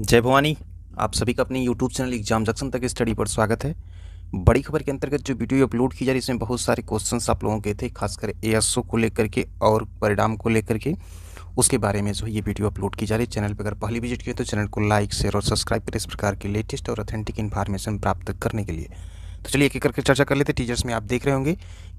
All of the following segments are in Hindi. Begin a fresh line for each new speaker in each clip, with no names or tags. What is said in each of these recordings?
जय भवानी आप सभी का अपने YouTube चैनल एग्जाम जक्शन तक स्टडी पर स्वागत है बड़ी खबर के अंतर्गत जो वीडियो अपलोड की जा रही है इसमें बहुत सारे क्वेश्चंस आप लोगों के थे खासकर ए को लेकर के और परिणाम को लेकर के उसके बारे में जो ये वीडियो अपलोड की जा रही है चैनल पर अगर पहली विजिट किए तो चैनल को लाइक शेयर और सब्सक्राइब करें इस प्रकार के लेटेस्ट और ऑथेंटिक इन्फॉर्मेशन प्राप्त करने के लिए तो चलिए एक एक करके चर्चा कर लेते टीचर्स में आप देख रहे होंगे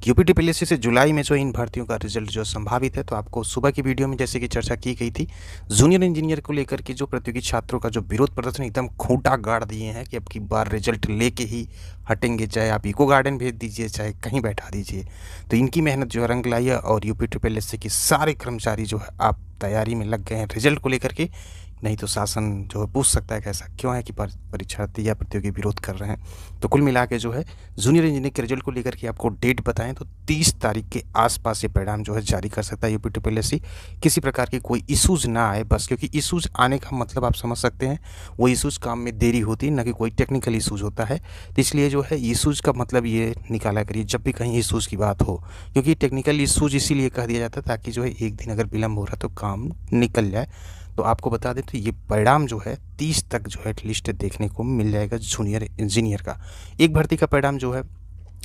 कि यूपी डीपीएससी से जुलाई में जो इन भर्तियों का रिजल्ट जो संभावित है तो आपको सुबह की वीडियो में जैसे कि चर्चा की गई थी जूनियर इंजीनियर को लेकर के जो प्रतियोगी छात्रों का जो विरोध प्रदर्शन एकदम खूंटा गाड़ दिए हैं कि अब की बार रिजल्ट लेके ही हटेंगे चाहे आप इको गार्डन भेज दीजिए चाहे कहीं बैठा दीजिए तो इनकी मेहनत जो है रंग लाई है और यूपी टी के सारे कर्मचारी जो है आप तैयारी में लग गए हैं रिजल्ट को लेकर के नहीं तो शासन जो है पूछ सकता है कैसा क्यों है कि परीक्षार्थी या प्रतियोगी विरोध कर रहे हैं तो कुल मिला के जो है जूनियर इंजीनियर के रिजल्ट को लेकर के आपको डेट बताएं तो 30 तारीख के आसपास ये परिणाम जो है जारी कर सकता है यूपी ट्रिपल किसी प्रकार के कोई इशूज़ ना आए बस क्योंकि इशूज़ आने का मतलब आप समझ सकते हैं वो इशूज़ काम में देरी होती है ना कि कोई टेक्निकल इशूज़ होता है तो इसलिए जो है इशूज़ का मतलब ये निकाला करिए जब भी कहीं इशूज़ की बात हो क्योंकि टेक्निकल इशूज़ इसीलिए कह दिया जाता है ताकि जो है एक दिन अगर विलम्ब हो रहा तो काम निकल जाए तो आपको बता दें तो ये परिणाम जो है तीस तक जो है एटलीस्ट देखने को मिल जाएगा जूनियर इंजीनियर का एक भर्ती का परिणाम जो है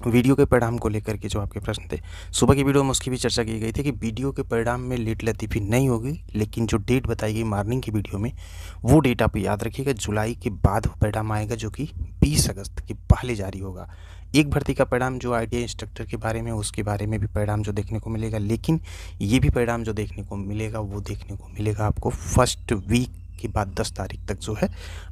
वीडियो के परिणाम को लेकर के जो आपके प्रश्न थे सुबह की वीडियो में उसकी भी चर्चा की गई थी कि वीडियो के परिणाम में लेट लतीफ़ी नहीं होगी लेकिन जो डेट बताई गई मॉर्निंग की वीडियो में वो डेट आप याद रखिएगा जुलाई के बाद परिणाम आएगा जो कि 20 अगस्त के पहले जारी होगा एक भर्ती का परिणाम जो आई इंस्ट्रक्टर के बारे में उसके बारे में भी परिणाम जो देखने को मिलेगा लेकिन ये भी परिणाम जो देखने को मिलेगा वो देखने को मिलेगा आपको फर्स्ट वीक के बाद दस तारीख तक जो है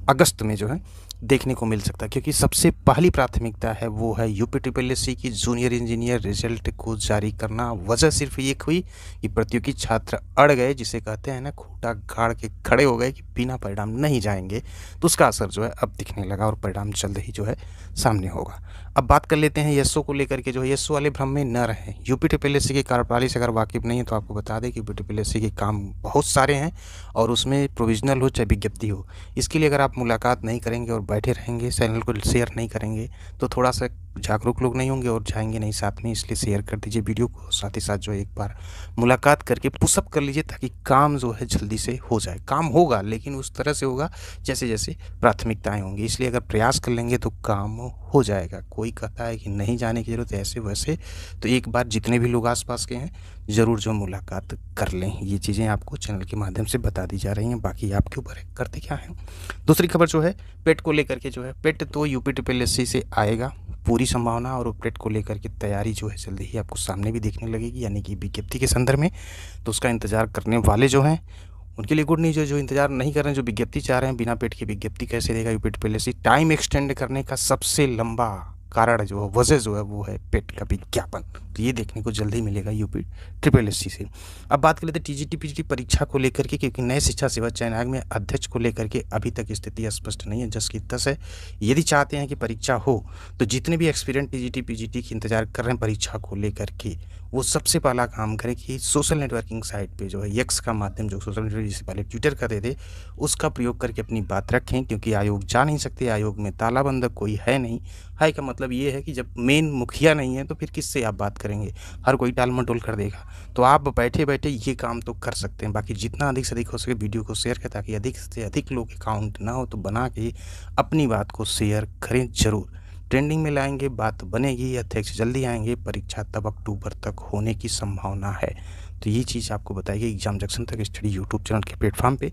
अगस्त में जो है देखने को मिल सकता है क्योंकि सबसे पहली प्राथमिकता है वो है यूपी ट्रिपल एस की जूनियर इंजीनियर रिजल्ट को जारी करना वजह सिर्फ ये हुई कि प्रतियोगी छात्र अड़ गए जिसे कहते हैं ना खूटा गाड़ के खड़े हो गए कि बिना परिणाम नहीं जाएंगे तो उसका असर जो है अब दिखने लगा और परिणाम जल्द ही जो है सामने होगा अब बात कर लेते हैं यस्सो को लेकर के जो है यस्सो वाले भ्रम में न रहें यूपी ट्रिपल एस की कार्यप्रणाली से अगर वाकिफ़ नहीं है तो आपको बता दें कि यूपी ट्रिपल एस के काम बहुत सारे हैं और उसमें प्रोविजनल हो चाहे विज्ञप्ति हो इसके लिए अगर आप मुलाकात नहीं करेंगे और बैठे रहेंगे चैनल को शेयर नहीं करेंगे तो थोड़ा सा जागरूक लोग नहीं होंगे और जाएंगे नहीं साथ में इसलिए शेयर कर दीजिए वीडियो को साथ ही साथ जो एक बार मुलाकात करके पुशअप कर लीजिए ताकि काम जो है जल्दी से हो जाए काम होगा लेकिन उस तरह से होगा जैसे जैसे प्राथमिकताएं होंगी इसलिए अगर प्रयास कर लेंगे तो काम हो जाएगा कोई कहता है कि नहीं जाने की ज़रूरत ऐसे वैसे तो एक बार जितने भी लोग आस के हैं ज़रूर जो मुलाकात कर लें ये चीज़ें आपको चैनल के माध्यम से बता दी जा रही हैं बाकी आपके ऊपर है करते क्या हैं दूसरी खबर जो है पेट को लेकर के जो है पेट तो यूपी ट्रिपल से आएगा पूरी संभावना और अपडेट को लेकर के तैयारी जो है जल्दी ही आपको सामने भी देखने लगेगी यानी कि विज्ञप्ति के संदर्भ में तो उसका इंतजार करने वाले जो हैं उनके लिए गुड न्यूज़ है जो इंतजार नहीं कर रहे हैं जो विज्ञप्ति चाह रहे हैं बिना पेट की विज्ञप्ति कैसे देगा यूपीट पहले से टाइम एक्सटेंड करने का सबसे लंबा कारण जो है वजह जो है वो है पेट का विज्ञापन तो ये देखने को जल्दी मिलेगा यूपी ट्रिपल एस से अब बात कर लेते हैं टीजीटी पीजीटी परीक्षा को लेकर के क्योंकि नए शिक्षा सेवा चयन आयोग में अध्यक्ष को लेकर के अभी तक स्थिति स्पष्ट नहीं है जस की तस है यदि चाहते हैं कि परीक्षा हो तो जितने भी एक्सपीरियंट टी जी की इंतजार कर रहे हैं परीक्षा को लेकर के वो सबसे पहला काम करे कि सोशल नेटवर्किंग साइट पे जो है यक्स का माध्यम जो सोशल नेटवर्क जिससे पहले ट्विटर करते दे उसका प्रयोग करके अपनी बात रखें क्योंकि आयोग जा नहीं सकते आयोग में तालाबंद कोई है नहीं है का मतलब ये है कि जब मेन मुखिया नहीं है तो फिर किससे आप बात करेंगे हर कोई टाल मटोल कर देगा तो आप बैठे बैठे ये काम तो कर सकते हैं बाकी जितना अधिक से अधिक हो सके वीडियो को शेयर करें ताकि अधिक से अधिक लोग अकाउंट ना हो तो बना के अपनी बात को शेयर करें ज़रूर ट्रेंडिंग में लाएंगे बात बनेगी अध्यक्ष जल्दी आएंगे परीक्षा तब अक्टूबर तक होने की संभावना है तो ये चीज़ आपको बताएगी एग्जाम जंक्शन तक स्टडी यूट्यूब चैनल के प्लेटफॉर्म पे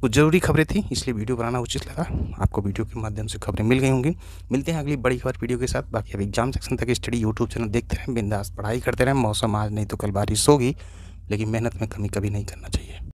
कुछ ज़रूरी खबरें थी इसलिए वीडियो बनाना उचित लगा आपको वीडियो के माध्यम से खबरें मिल गई होंगी मिलते हैं अगली बड़ी खबर वीडियो के साथ बाकी अब एग्जाम जंक्शन तक स्टडी यूट्यूब चैनल देखते रहें बिंदास पढ़ाई करते रहें मौसम आज नहीं तो कल बारिश होगी लेकिन मेहनत में कमी कभी नहीं करना चाहिए